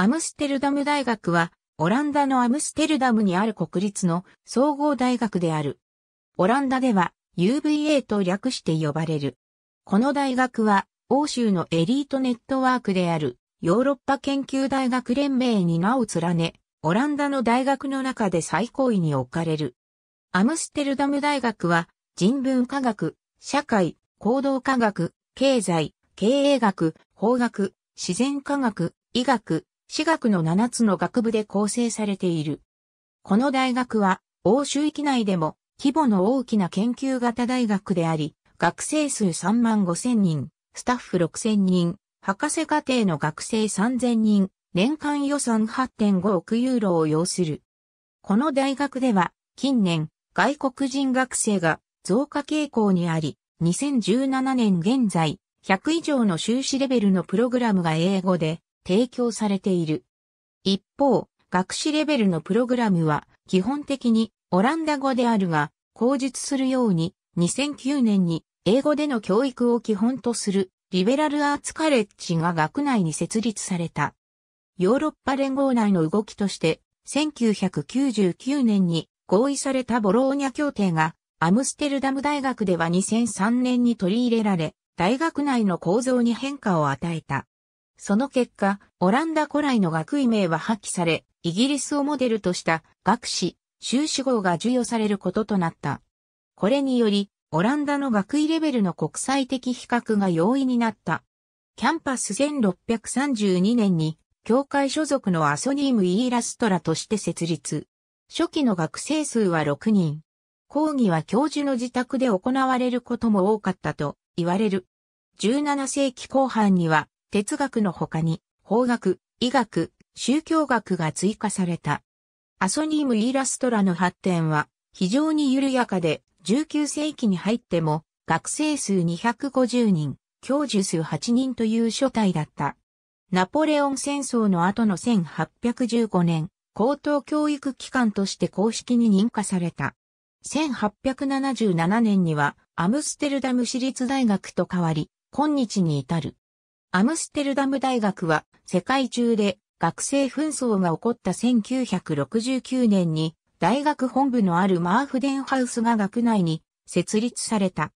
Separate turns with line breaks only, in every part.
アムステルダム大学は、オランダのアムステルダムにある国立の総合大学である。オランダでは UVA と略して呼ばれる。この大学は、欧州のエリートネットワークであるヨーロッパ研究大学連盟に名を連ね、オランダの大学の中で最高位に置かれる。アムステルダム大学は、人文科学、社会、行動科学、経済、経営学、法学、自然科学、医学、私学の7つの学部で構成されている。この大学は、欧州域内でも規模の大きな研究型大学であり、学生数3万5千人、スタッフ6千人、博士課程の学生3千人、年間予算8.5億ユーロを要する。この大学では、近年、外国人学生が増加傾向にあり、2017年現在、100以上の修士レベルのプログラムが英語で提供されている。一方、学士レベルのプログラムは基本的にオランダ語であるが、口述するように2009年に英語での教育を基本とするリベラルアーツカレッジが学内に設立された。ヨーロッパ連合内の動きとして1999年に合意されたボローニャ協定がアムステルダム大学では2003年に取り入れられ、大学内の構造に変化を与えた。その結果、オランダ古来の学位名は破棄され、イギリスをモデルとした学士、修士号が授与されることとなった。これにより、オランダの学位レベルの国際的比較が容易になった。キャンパス1632年に、教会所属のアソニーム・イーラストラとして設立。初期の学生数は6人。講義は教授の自宅で行われることも多かったと言われる。17世紀後半には哲学の他に、法学、医学、宗教学が追加された。アソニーム・イラストラの発展は非常に緩やかで、19世紀に入っても学生数250人、教授数8人という書体だった。ナポレオン戦争の後の1815年、高等教育機関として公式に認可された。1877年にはアムステルダム私立大学と変わり、今日に至る。アムステルダム大学は世界中で学生紛争が起こった1969年に大学本部のあるマーフデンハウスが学内に設立された。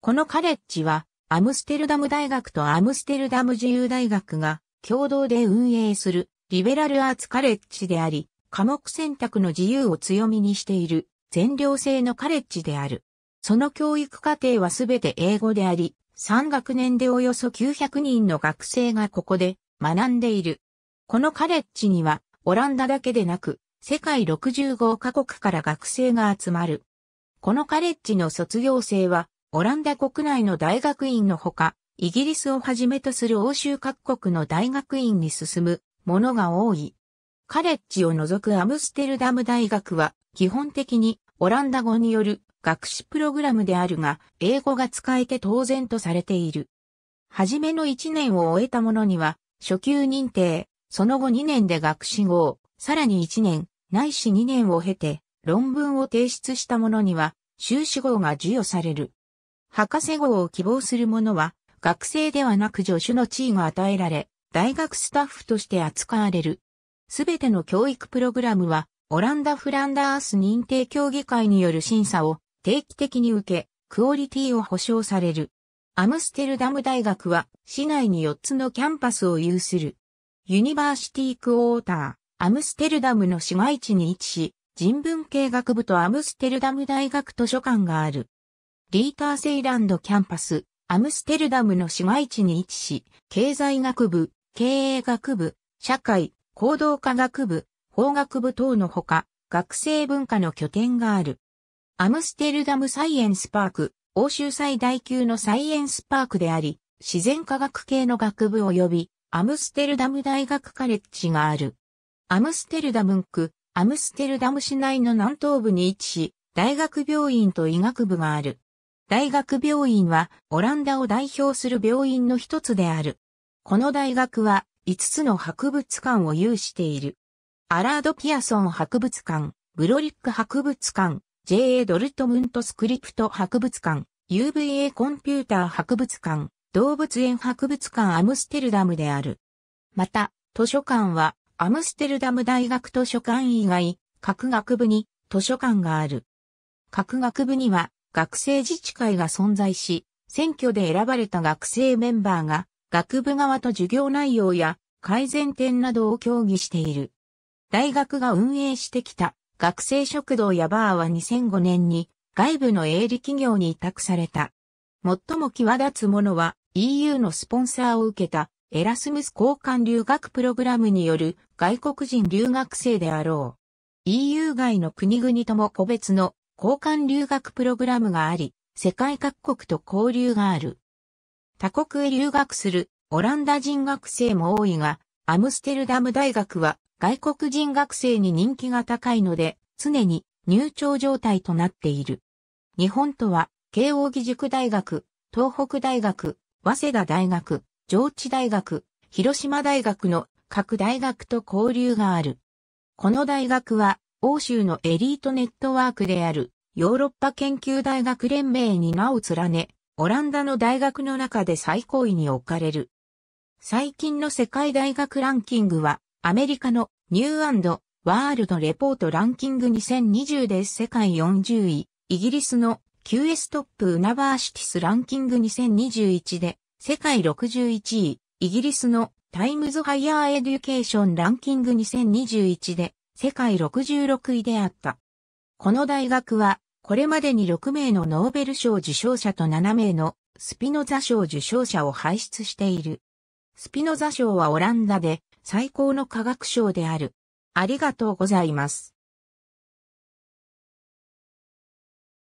このカレッジはアムステルダム大学とアムステルダム自由大学が共同で運営するリベラルアーツカレッジであり、科目選択の自由を強みにしている全寮制のカレッジである。その教育課程はすべて英語であり、3学年でおよそ900人の学生がここで学んでいる。このカレッジにはオランダだけでなく世界65カ国から学生が集まる。このカレッジの卒業生はオランダ国内の大学院のほか、イギリスをはじめとする欧州各国の大学院に進むものが多い。カレッジを除くアムステルダム大学は基本的にオランダ語による学士プログラムであるが、英語が使えて当然とされている。はじめの1年を終えた者には、初級認定、その後2年で学士号、さらに1年、ないし2年を経て、論文を提出した者には、修士号が授与される。博士号を希望する者は、学生ではなく助手の地位が与えられ、大学スタッフとして扱われる。すべての教育プログラムは、オランダ・フランダース認定協議会による審査を定期的に受け、クオリティを保証される。アムステルダム大学は市内に4つのキャンパスを有する。ユニバーシティクォーター、アムステルダムの市街地に位置し、人文系学部とアムステルダム大学図書館がある。リーターセイランドキャンパス、アムステルダムの市街地に位置し、経済学部、経営学部、社会、行動科学部、法学部等のほか、学生文化の拠点がある。アムステルダムサイエンスパーク、欧州最大級のサイエンスパークであり、自然科学系の学部及び、アムステルダム大学カレッジがある。アムステルダム区、アムステルダム市内の南東部に位置し、大学病院と医学部がある。大学病院は、オランダを代表する病院の一つである。この大学は、5つの博物館を有している。アラード・ピアソン博物館、ブロリック博物館、JA ドルトムントスクリプト博物館、UVA コンピューター博物館、動物園博物館アムステルダムである。また、図書館は、アムステルダム大学図書館以外、各学部に図書館がある。各学部には、学生自治会が存在し、選挙で選ばれた学生メンバーが、学部側と授業内容や改善点などを協議している。大学が運営してきた学生食堂やバーは2005年に外部の営利企業に委託された。最も際立つものは EU のスポンサーを受けたエラスムス交換留学プログラムによる外国人留学生であろう。EU 外の国々とも個別の交換留学プログラムがあり、世界各国と交流がある。他国へ留学するオランダ人学生も多いが、アムステルダム大学は外国人学生に人気が高いので、常に入庁状態となっている。日本とは、慶応義塾大学、東北大学、早稲田大学、上智大学、広島大学の各大学と交流がある。この大学は、欧州のエリートネットワークである、ヨーロッパ研究大学連盟に名を連ね、オランダの大学の中で最高位に置かれる。最近の世界大学ランキングは、アメリカのニューワールドレポートランキング2020で世界40位、イギリスの QS トップウナバーシティスランキング2021で世界61位、イギリスのタイムズハイヤーエデュケーションランキング2021で世界66位であった。この大学はこれまでに6名のノーベル賞受賞者と7名のスピノザ賞受賞者を輩出している。スピノザ賞はオランダで最高の科学賞である。ありがとうございます。